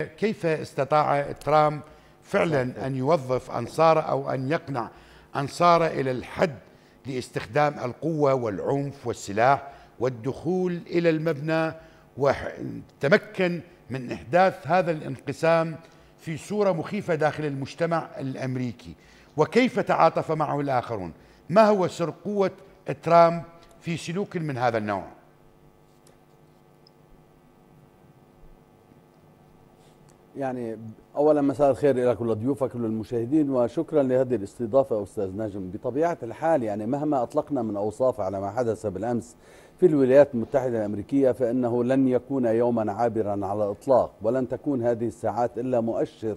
كيف استطاع ترامب فعلا أن يوظف أنصاره أو أن يقنع أنصاره إلى الحد لاستخدام القوة والعنف والسلاح والدخول إلى المبنى وتمكن من إحداث هذا الانقسام في صورة مخيفة داخل المجتمع الأمريكي وكيف تعاطف معه الآخرون ما هو سر قوة ترامب في سلوك من هذا النوع؟ يعني اولا مساء الخير لك ولضيوفك وللمشاهدين وشكرا لهذه الاستضافه استاذ نجم بطبيعه الحال يعني مهما اطلقنا من اوصاف على ما حدث بالامس في الولايات المتحده الامريكيه فانه لن يكون يوما عابرا على الاطلاق ولن تكون هذه الساعات الا مؤشر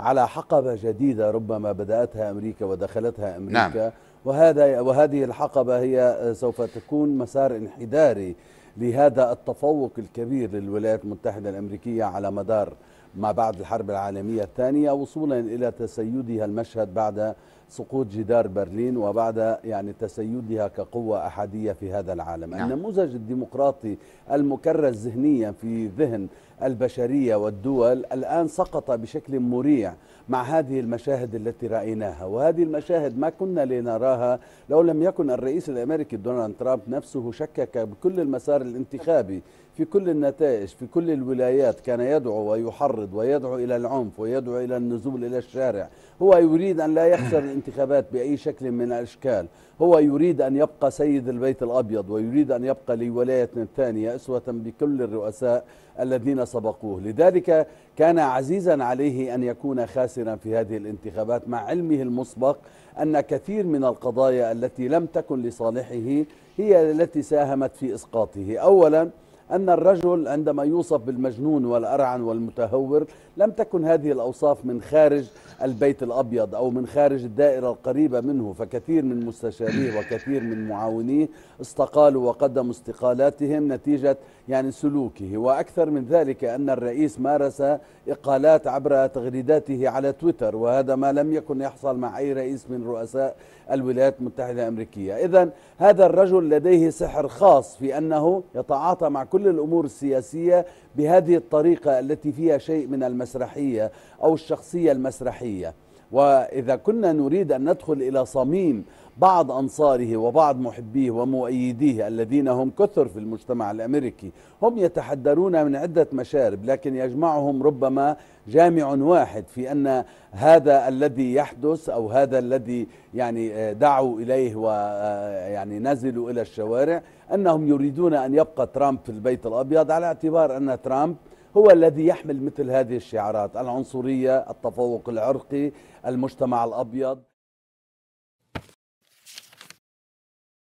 على حقبه جديده ربما بداتها امريكا ودخلتها امريكا نعم. وهذا وهذه الحقبه هي سوف تكون مسار انحداري لهذا التفوق الكبير للولايات المتحدة الأمريكية على مدار ما بعد الحرب العالمية الثانية وصولا إلى تسيدها المشهد بعد سقوط جدار برلين وبعد يعني تسيدها كقوة أحادية في هذا العالم نعم. النموذج الديمقراطي المكرس ذهنيا في ذهن البشرية والدول الآن سقط بشكل مريع مع هذه المشاهد التي رأيناها وهذه المشاهد ما كنا لنراها لو لم يكن الرئيس الأمريكي دونالد ترامب نفسه شكك بكل المسار الانتخابي في كل النتائج في كل الولايات كان يدعو ويحرض ويدعو إلى العنف ويدعو إلى النزول إلى الشارع هو يريد أن لا يخسر انتخابات باي شكل من الاشكال هو يريد ان يبقى سيد البيت الابيض ويريد ان يبقى لولايه ثانيه اسوه بكل الرؤساء الذين سبقوه لذلك كان عزيزا عليه ان يكون خاسرا في هذه الانتخابات مع علمه المسبق ان كثير من القضايا التي لم تكن لصالحه هي التي ساهمت في اسقاطه اولا أن الرجل عندما يوصف بالمجنون والأرعن والمتهور لم تكن هذه الأوصاف من خارج البيت الأبيض أو من خارج الدائرة القريبة منه فكثير من مستشاريه وكثير من معاونيه استقالوا وقدموا استقالاتهم نتيجة يعني سلوكه وأكثر من ذلك أن الرئيس مارس إقالات عبر تغريداته على تويتر وهذا ما لم يكن يحصل مع أي رئيس من رؤساء الولايات المتحدة الأمريكية إذا هذا الرجل لديه سحر خاص في أنه يتعاطى مع كل كل الأمور السياسية بهذه الطريقة التي فيها شيء من المسرحية أو الشخصية المسرحية وإذا كنا نريد أن ندخل إلى صميم بعض أنصاره وبعض محبيه ومؤيديه الذين هم كثر في المجتمع الأمريكي هم يتحدرون من عدة مشارب لكن يجمعهم ربما جامع واحد في أن هذا الذي يحدث أو هذا الذي يعني آه، دعوا إليه ويعني آه، نزلوا إلى الشوارع أنهم يريدون أن يبقى ترامب في البيت الأبيض على اعتبار أن ترامب هو الذي يحمل مثل هذه الشعارات العنصرية التفوق العرقي المجتمع الأبيض